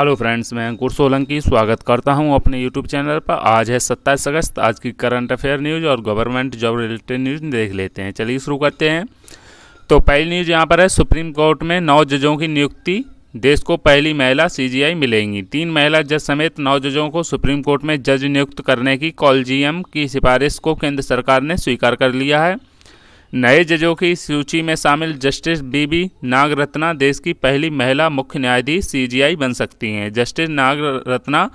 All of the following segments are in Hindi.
हेलो फ्रेंड्स मैं अंकुर सोलंकी स्वागत करता हूं अपने यूट्यूब चैनल पर आज है सत्ताईस अगस्त आज की करंट अफेयर न्यूज़ और गवर्नमेंट जॉब रिलेटेड न्यूज़ देख लेते हैं चलिए शुरू करते हैं तो पहली न्यूज़ यहां पर है सुप्रीम कोर्ट में नौ जजों की नियुक्ति देश को पहली महिला सीजीआई मिलेंगी तीन महिला जज समेत नौ जजों को सुप्रीम कोर्ट में जज नियुक्त करने की कॉलजियम की सिफारिश को केंद्र सरकार ने स्वीकार कर लिया है नए जजों की सूची में शामिल जस्टिस बी बी नागरत्ना देश की पहली महिला मुख्य न्यायाधीश सीजीआई बन सकती हैं जस्टिस नागरत्ना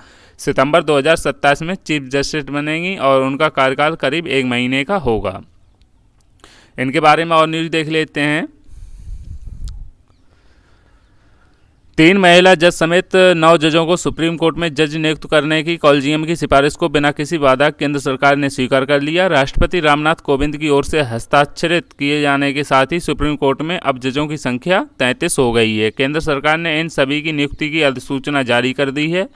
सितंबर 2027 में चीफ जस्टिस बनेंगी और उनका कार्यकाल करीब एक महीने का होगा इनके बारे में और न्यूज़ देख लेते हैं तीन महिला जज समेत नौ जजों को सुप्रीम कोर्ट में जज नियुक्त करने की कॉलजीएम की सिफारिश को बिना किसी वादा केंद्र सरकार ने स्वीकार कर लिया राष्ट्रपति रामनाथ कोविंद की ओर से हस्ताक्षरित किए जाने के साथ ही सुप्रीम कोर्ट में अब जजों की संख्या तैंतीस हो गई है केंद्र सरकार ने इन सभी की नियुक्ति की अधिसूचना जारी कर दी है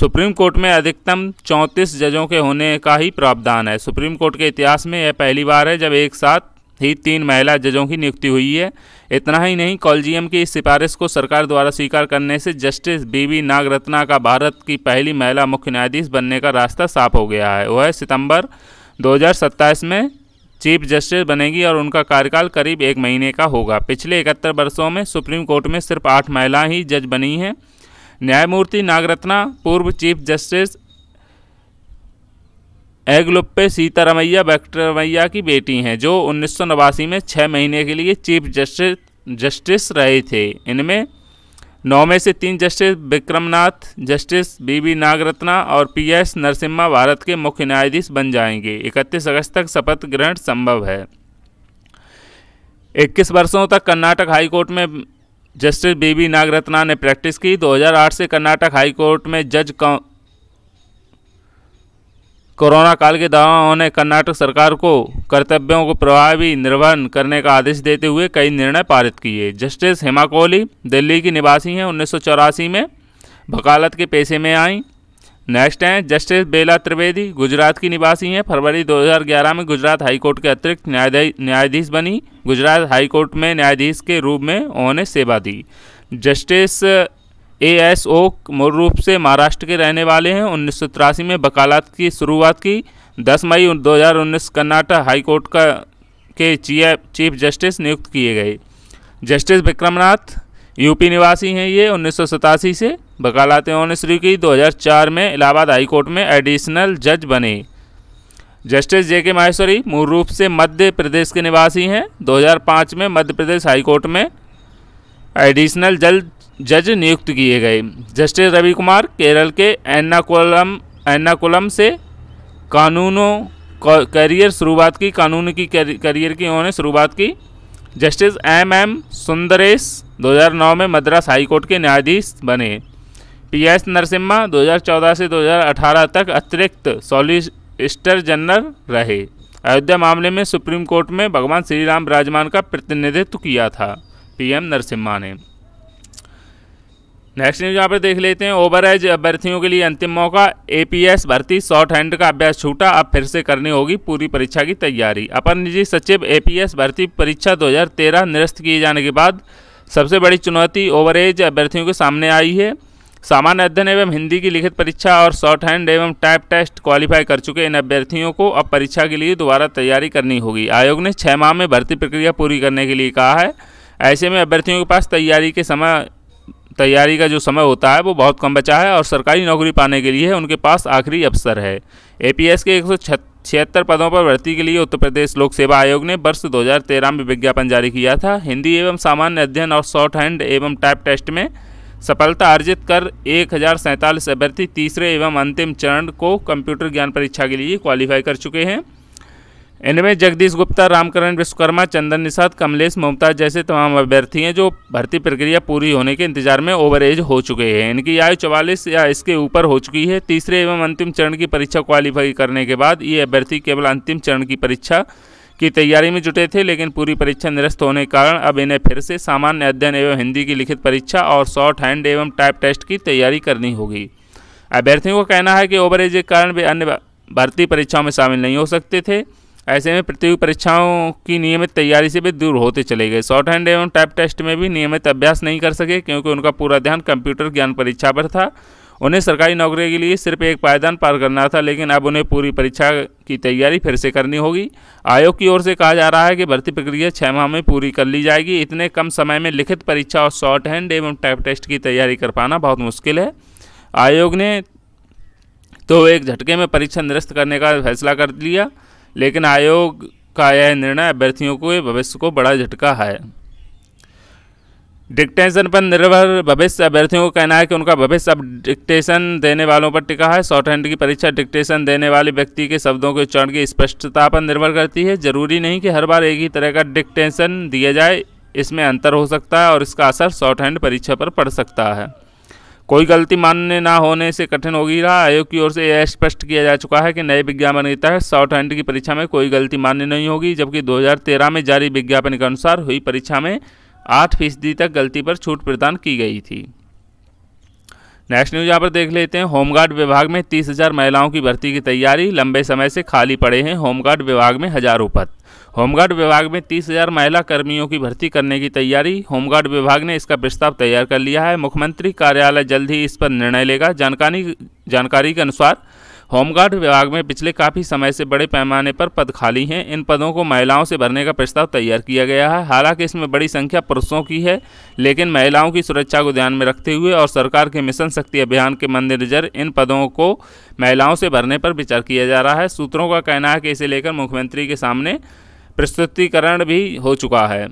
सुप्रीम कोर्ट में अधिकतम चौंतीस जजों के होने का ही प्रावधान है सुप्रीम कोर्ट के इतिहास में यह पहली बार है जब एक साथ ही तीन महिला जजों की नियुक्ति हुई है इतना ही नहीं कॉलजियम की इस सिफारिश को सरकार द्वारा स्वीकार करने से जस्टिस बी वी नागरत्ना का भारत की पहली महिला मुख्य न्यायाधीश बनने का रास्ता साफ हो गया है वह सितंबर 2027 में चीफ जस्टिस बनेगी और उनका कार्यकाल करीब एक महीने का होगा पिछले इकहत्तर वर्षों में सुप्रीम कोर्ट में सिर्फ आठ महिलाएं ही जज बनी हैं न्यायमूर्ति नागरत्ना पूर्व चीफ जस्टिस एगलुप्पे सीतारमैया वेंकटरमैया की बेटी हैं जो उन्नीस में छः महीने के लिए चीफ जस्टिस जस्टिस रहे थे इनमें नौ में से तीन justice Vikram Nath justice B Nagarathna और पी एस नरसिम्हा भारत के मुख्य न्यायाधीश बन जाएंगे 31 अगस्त तक शपथ ग्रहण संभव है 21 वर्षों तक कर्नाटक हाईकोर्ट में जस्टिस बी नागरत्ना ने प्रैक्टिस की 2008 से कर्नाटक हाईकोर्ट में जज कोरोना काल के दौरान ने कर्नाटक सरकार को कर्तव्यों को प्रभावी निर्वहन करने का आदेश देते हुए कई निर्णय पारित किए जस्टिस हेमा कोहली दिल्ली की निवासी हैं उन्नीस में वकालत के पेशे में आई नेक्स्ट हैं जस्टिस बेला त्रिवेदी गुजरात की निवासी हैं फरवरी 2011 में गुजरात हाईकोर्ट के अतिरिक्त न्यायाधीश बनी गुजरात हाईकोर्ट में न्यायाधीश के रूप में उन्होंने सेवा दी जस्टिस ए एस ओ मूल रूप से महाराष्ट्र के रहने वाले हैं उन्नीस में वकालत की शुरुआत की 10 मई 2019 कर्नाटक हाईकोर्ट का के चीफ जस्टिस नियुक्त किए गए जस्टिस विक्रमनाथ यूपी निवासी हैं ये उन्नीस से वकालत उन्होंने शुरू की 2004 में इलाहाबाद हाईकोर्ट में एडिशनल जज बने जस्टिस जे के माहेश्वरी मूल रूप से मध्य प्रदेश के निवासी हैं 2005 में मध्य प्रदेश हाईकोर्ट में एडिशनल जज जज नियुक्त किए गए जस्टिस रवि कुमार केरल के एर्नाकुलम एर्नाकुलम से कानूनों करियर शुरुआत की कानून की करियर की उन्होंने शुरुआत की जस्टिस एम एम सुंदरेश 2009 में मद्रास हाईकोर्ट के न्यायाधीश बने पी एस नरसिम्हा 2014 से 2018 तक अतिरिक्त सॉलिसिटर जनरल रहे अयोध्या मामले में सुप्रीम कोर्ट में भगवान श्री राम विराजमान का प्रतिनिधित्व किया था पीएम नरसिम्हा ने नेक्स्ट न्यूज यहाँ पर देख लेते हैं ओवर एज अभ्यर्थियों के लिए अंतिम मौका एपीएस भर्ती शॉर्ट हैंड का अभ्यास छूटा अब फिर से करनी होगी पूरी परीक्षा की तैयारी अपर निजी सचिव एपीएस भर्ती परीक्षा 2013 निरस्त किए जाने के बाद सबसे बड़ी चुनौती ओवर एज अभ्यर्थियों के सामने आई है सामान्य अध्ययन एवं हिंदी की लिखित परीक्षा और शॉर्ट हैंड एवं टाइप टेस्ट क्वालिफाई कर चुके इन अभ्यर्थियों को अब परीक्षा के लिए दोबारा तैयारी करनी होगी आयोग ने छः माह में भर्ती प्रक्रिया पूरी करने के लिए कहा है ऐसे में अभ्यर्थियों के पास तैयारी के समय तैयारी का जो समय होता है वो बहुत कम बचा है और सरकारी नौकरी पाने के लिए उनके पास आखिरी अवसर है एपीएस के एक छिहत्तर पदों पर भर्ती के लिए उत्तर प्रदेश लोक सेवा आयोग ने वर्ष 2013 में विज्ञापन जारी किया था हिंदी एवं सामान्य अध्ययन और शॉर्ट हैंड एवं टाइप टेस्ट में सफलता अर्जित कर एक हज़ार सैंतालीस अभ्यर्थी तीसरे एवं अंतिम चरण को कंप्यूटर ज्ञान परीक्षा के लिए क्वालिफाई कर चुके हैं इनमें जगदीश गुप्ता रामकरण विश्वकर्मा चंदन निषाद कमलेश मुमताज जैसे तमाम अभ्यर्थी हैं जो भर्ती प्रक्रिया पूरी होने के इंतजार में ओवर एज हो चुके हैं इनकी आयु चवालीस या इसके ऊपर हो चुकी है तीसरे एवं अंतिम चरण की परीक्षा क्वालिफाई करने के बाद ये अभ्यर्थी केवल अंतिम चरण की परीक्षा की तैयारी में जुटे थे लेकिन पूरी परीक्षा निरस्त होने के कारण अब इन्हें फिर से सामान्य अध्ययन एवं हिंदी की लिखित परीक्षा और शॉर्ट हैंड एवं टाइप टेस्ट की तैयारी करनी होगी अभ्यर्थियों का कहना है कि ओवर एज के कारण वे अन्य भर्ती परीक्षाओं में शामिल नहीं हो सकते थे ऐसे में प्रतियोगी परीक्षाओं की नियमित तैयारी से भी दूर होते चले गए शॉर्ट हैंड एवं टाइप टेस्ट में भी नियमित अभ्यास नहीं कर सके क्योंकि उनका पूरा ध्यान कंप्यूटर ज्ञान परीक्षा पर था उन्हें सरकारी नौकरी के लिए सिर्फ एक पायदान पार करना था लेकिन अब उन्हें पूरी परीक्षा की तैयारी फिर से करनी होगी आयोग की ओर से कहा जा रहा है कि भर्ती प्रक्रिया छः माह में पूरी कर ली जाएगी इतने कम समय में लिखित परीक्षा और शॉर्ट हैंड एवं टाइप टेस्ट की तैयारी कर पाना बहुत मुश्किल है आयोग ने तो एक झटके में परीक्षा निरस्त करने का फैसला कर लिया लेकिन आयोग का यह निर्णय अभ्यर्थियों के भविष्य को बड़ा झटका है डिक्टेशन पर निर्भर भविष्य अभ्यर्थियों का कहना है कि उनका भविष्य अब डिक्टेशन देने वालों पर टिका है शॉर्ट हैंड की परीक्षा डिक्टेशन देने वाले व्यक्ति के शब्दों के उच्चारण की स्पष्टता पर निर्भर करती है जरूरी नहीं कि हर बार एक ही तरह का डिक्टेशन दिया जाए इसमें अंतर हो सकता है और इसका असर शॉर्ट हैंड परीक्षा पर पड़ सकता है कोई गलती मान्य ना होने से कठिन होगी रहा आयोग की ओर से यह स्पष्ट किया जा चुका है कि नए विज्ञापन के तहत शॉर्ट हैंड की परीक्षा में कोई गलती मान्य नहीं होगी जबकि 2013 में जारी विज्ञापन के अनुसार हुई परीक्षा में आठ फीसदी तक गलती पर छूट प्रदान की गई थी नेक्स्ट न्यूज यहाँ पर देख लेते हैं होमगार्ड विभाग में तीस हजार महिलाओं की भर्ती की तैयारी लंबे समय से खाली पड़े हैं होमगार्ड विभाग में हजारों पद होमगार्ड विभाग में तीस हजार महिला कर्मियों की भर्ती करने की तैयारी होमगार्ड विभाग ने इसका प्रस्ताव तैयार कर लिया है मुख्यमंत्री कार्यालय जल्द ही इस पर निर्णय लेगा जानकारी जानकारी के अनुसार होमगार्ड विभाग में पिछले काफ़ी समय से बड़े पैमाने पर पद खाली हैं इन पदों को महिलाओं से भरने का प्रस्ताव तैयार किया गया है हालांकि इसमें बड़ी संख्या पुरुषों की है लेकिन महिलाओं की सुरक्षा को ध्यान में रखते हुए और सरकार के मिशन शक्ति अभियान के मद्देनजर इन पदों को महिलाओं से भरने पर विचार किया जा रहा है सूत्रों का कहना है कि इसे लेकर मुख्यमंत्री के सामने प्रस्तुतिकरण भी हो चुका है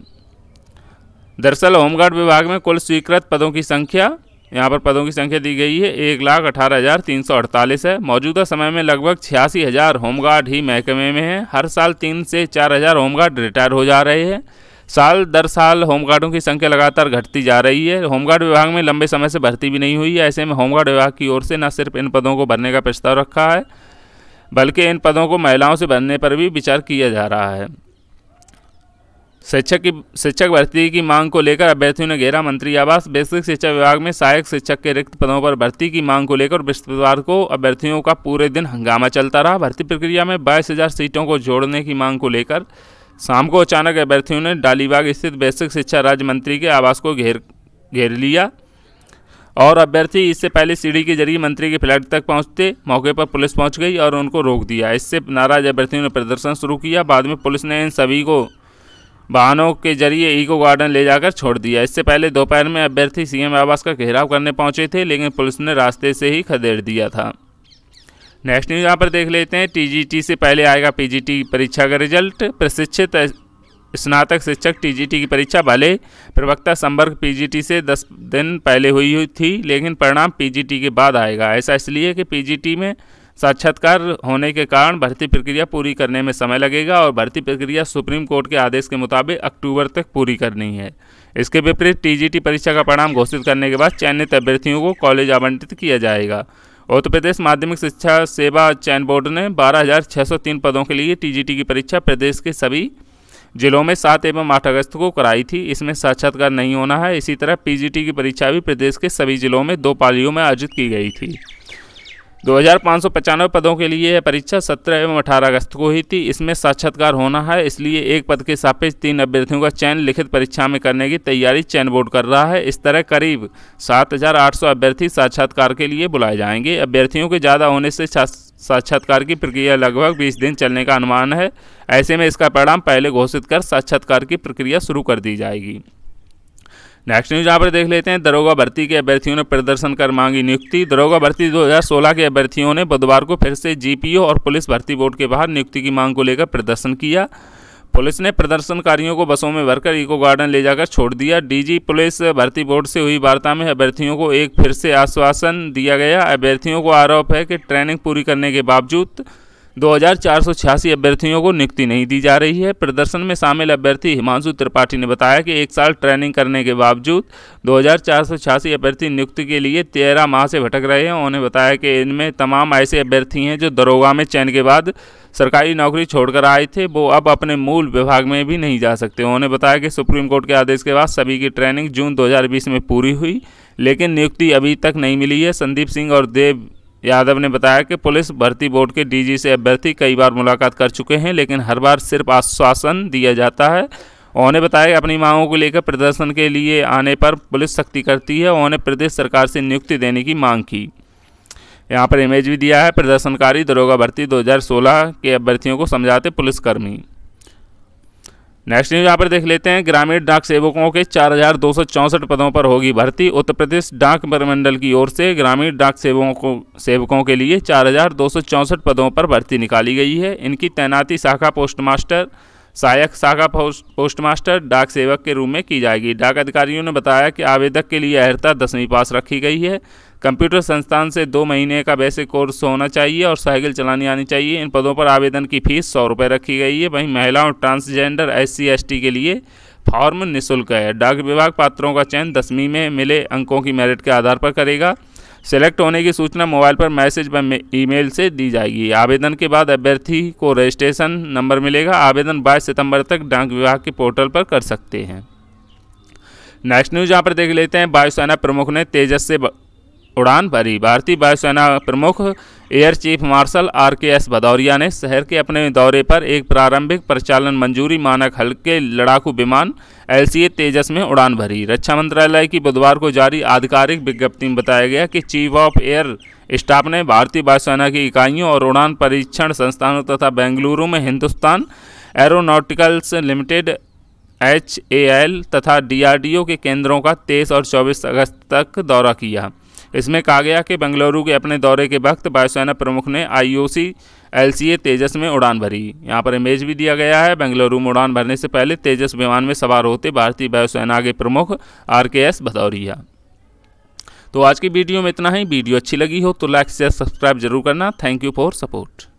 दरअसल होमगार्ड विभाग में कुल स्वीकृत पदों की संख्या यहाँ पर पदों की संख्या दी गई है एक लाख अठारह हज़ार तीन सौ अड़तालीस है मौजूदा समय में लगभग छियासी हज़ार होमगार्ड ही महकमे में हैं हर साल तीन से चार हज़ार होमगार्ड रिटायर हो जा रहे हैं साल दर साल होमगार्डों की संख्या लगातार घटती जा रही है होमगार्ड विभाग में लंबे समय से भर्ती भी नहीं हुई है ऐसे में होमगार्ड विभाग की ओर से न सिर्फ इन पदों को भरने का प्रस्ताव रखा है बल्कि इन पदों को महिलाओं से भरने पर भी विचार किया जा रहा है शिक्षक की शिक्षक भर्ती की मांग को लेकर अभ्यर्थियों ने घेरा मंत्री आवास बेसिक शिक्षा विभाग में सहायक शिक्षक के रिक्त पदों पर भर्ती की मांग को लेकर बृहस्पतिवार को अभ्यर्थियों का पूरे दिन हंगामा चलता रहा भर्ती प्रक्रिया में बाईस हजार सीटों को जोड़ने की मांग को लेकर शाम को अचानक अभ्यर्थियों ने डालीबाग स्थित बेसिक शिक्षा राज्य मंत्री के आवास को घेर घेर लिया और अभ्यर्थी इससे पहले सीढ़ी के जरिए मंत्री के फ्लैट तक पहुंचते मौके पर पुलिस पहुंच गई और उनको रोक दिया इससे नाराज अभ्यर्थियों ने प्रदर्शन शुरू किया बाद में पुलिस ने इन सभी को वाहनों के जरिए इको गार्डन ले जाकर छोड़ दिया इससे पहले दोपहर में अभ्यर्थी सीएम आवास का घेराव करने पहुंचे थे लेकिन पुलिस ने रास्ते से ही खदेड़ दिया था नेक्स्ट न्यूज़ यहाँ पर देख लेते हैं टीजीटी से पहले आएगा पीजीटी परीक्षा का रिजल्ट प्रशिक्षित स्नातक शिक्षक टीजीटी की परीक्षा भले प्रवक्ता संपर्क पीजीटी से 10 दिन पहले हुई हुई थी लेकिन परिणाम पीजीटी के बाद आएगा ऐसा इसलिए कि पीजीटी में साक्षात्कार होने के कारण भर्ती प्रक्रिया पूरी करने में समय लगेगा और भर्ती प्रक्रिया सुप्रीम कोर्ट के आदेश के मुताबिक अक्टूबर तक पूरी करनी है इसके विपरीत टीजीटी परीक्षा का परिणाम घोषित करने के बाद चयनित अभ्यर्थियों को कॉलेज आवंटित किया जाएगा उत्तर प्रदेश माध्यमिक शिक्षा सेवा चयन बोर्ड ने 12,603 पदों के लिए टीजीटी की परीक्षा प्रदेश के सभी जिलों में सात एवं आठ अगस्त को कराई थी इसमें साक्षात्कार नहीं होना है इसी तरह पीजीटी की परीक्षा भी प्रदेश के सभी जिलों में दो पालियों में आयोजित की गई थी दो हज़ार पदों के लिए यह परीक्षा 17 एवं 18 अगस्त को हुई थी इसमें साक्षात्कार होना है इसलिए एक पद के सापेक्ष तीन अभ्यर्थियों का चयन लिखित परीक्षा में करने की तैयारी चयन बोर्ड कर रहा है इस तरह करीब 7,800 अभ्यर्थी साक्षात्कार के लिए बुलाए जाएंगे अभ्यर्थियों के ज़्यादा होने से साक्षात्कार की प्रक्रिया लगभग बीस दिन चलने का अनुमान है ऐसे में इसका परिणाम पहले घोषित कर साक्षात्कार की प्रक्रिया शुरू कर दी जाएगी नेक्स्ट न्यूज यहाँ पर देख लेते हैं दरोगा भर्ती के अभ्यर्थियों ने प्रदर्शन कर मांगी नियुक्ति दरोगा भर्ती 2016 के अभ्यर्थियों ने बुधवार को फिर से जीपीओ और पुलिस भर्ती बोर्ड के बाहर नियुक्ति की मांग को लेकर प्रदर्शन किया पुलिस ने प्रदर्शनकारियों को बसों में भरकर इको गार्डन ले जाकर छोड़ दिया डीजी पुलिस भर्ती बोर्ड से हुई वार्ता में अभ्यर्थियों को एक फिर से आश्वासन दिया गया अभ्यर्थियों को आरोप है कि ट्रेनिंग पूरी करने के बावजूद दो अभ्यर्थियों को नियुक्ति नहीं दी जा रही है प्रदर्शन में शामिल अभ्यर्थी हिमांशु त्रिपाठी ने बताया कि एक साल ट्रेनिंग करने के बावजूद दो अभ्यर्थी नियुक्ति के लिए तेरह माह से भटक रहे हैं उन्होंने बताया कि इनमें तमाम ऐसे अभ्यर्थी हैं जो दरोगा में चयन के बाद सरकारी नौकरी छोड़कर आए थे वो अब अपने मूल विभाग में भी नहीं जा सकते उन्होंने बताया कि सुप्रीम कोर्ट के आदेश के बाद सभी की ट्रेनिंग जून 2020 में पूरी हुई लेकिन नियुक्ति अभी तक नहीं मिली है संदीप सिंह और देव यादव ने बताया कि पुलिस भर्ती बोर्ड के डीजी से अभ्यर्थी कई बार मुलाकात कर चुके हैं लेकिन हर बार सिर्फ आश्वासन दिया जाता है उन्होंने बताया अपनी मांगों को लेकर प्रदर्शन के लिए आने पर पुलिस सख्ती करती है उन्होंने प्रदेश सरकार से नियुक्ति देने की मांग की यहाँ पर इमेज भी दिया है प्रदर्शनकारी दरोगा भर्ती 2016 के अभ्यर्थियों को समझाते पुलिसकर्मी नेक्स्ट न्यूज यहाँ पर देख लेते हैं ग्रामीण डाक सेवकों के चार पदों पर होगी भर्ती उत्तर प्रदेश डाक प्रमंडल की ओर से ग्रामीण डाक सेवकों को सेवकों के लिए चार पदों पर भर्ती निकाली गई है इनकी तैनाती शाखा पोस्टमास्टर मास्टर सहायक शाखा पोस्ट मास्टर डाक सेवक के रूप में की जाएगी डाक अधिकारियों ने बताया कि आवेदक के लिए अहर्ता दसवीं पास रखी गई है कंप्यूटर संस्थान से दो महीने का बेसिक कोर्स होना चाहिए और साइकिल चलानी आनी चाहिए इन पदों पर आवेदन की फीस सौ रुपये रखी गई है वहीं महिलाओं ट्रांसजेंडर एस सी के लिए फॉर्म निःशुल्क है डाक विभाग पात्रों का चयन दसवीं में मिले अंकों की मेरिट के आधार पर करेगा सेलेक्ट होने की सूचना मोबाइल पर मैसेज व ईमेल से दी जाएगी आवेदन के बाद अभ्यर्थी को रजिस्ट्रेशन नंबर मिलेगा आवेदन बाईस सितंबर तक डाक विभाग के पोर्टल पर कर सकते हैं नेक्स्ट न्यूज यहाँ पर देख लेते हैं वायुसेना प्रमुख ने तेजस से उड़ान भरी भारतीय वायुसेना प्रमुख air chief marshal R K S Bhadauria ने शहर के अपने दौरे पर एक प्रारंभिक परिचालन मंजूरी मानक हल्के लड़ाकू विमान एल तेजस में उड़ान भरी रक्षा मंत्रालय की बुधवार को जारी आधिकारिक विज्ञप्ति में बताया गया कि चीफ ऑफ एयर स्टाफ ने भारतीय वायुसेना की इकाइयों और उड़ान परीक्षण संस्थानों तथा बेंगलुरु में Hindustan aeronautics limited H A L तथा डी के केंद्रों का तेईस और चौबीस अगस्त तक दौरा किया इसमें कहा गया कि बेंगलुरु के अपने दौरे के वक्त वायुसेना प्रमुख ने आईओसी एलसीए तेजस में उड़ान भरी यहाँ पर इमेज भी दिया गया है बेंगलुरु में उड़ान भरने से पहले तेजस विमान में सवार होते भारतीय वायुसेना के प्रमुख आर के एस भदौरिया तो आज की वीडियो में इतना ही वीडियो अच्छी लगी हो तो लाइक शेयर सब्सक्राइब जरूर करना थैंक यू फॉर सपोर्ट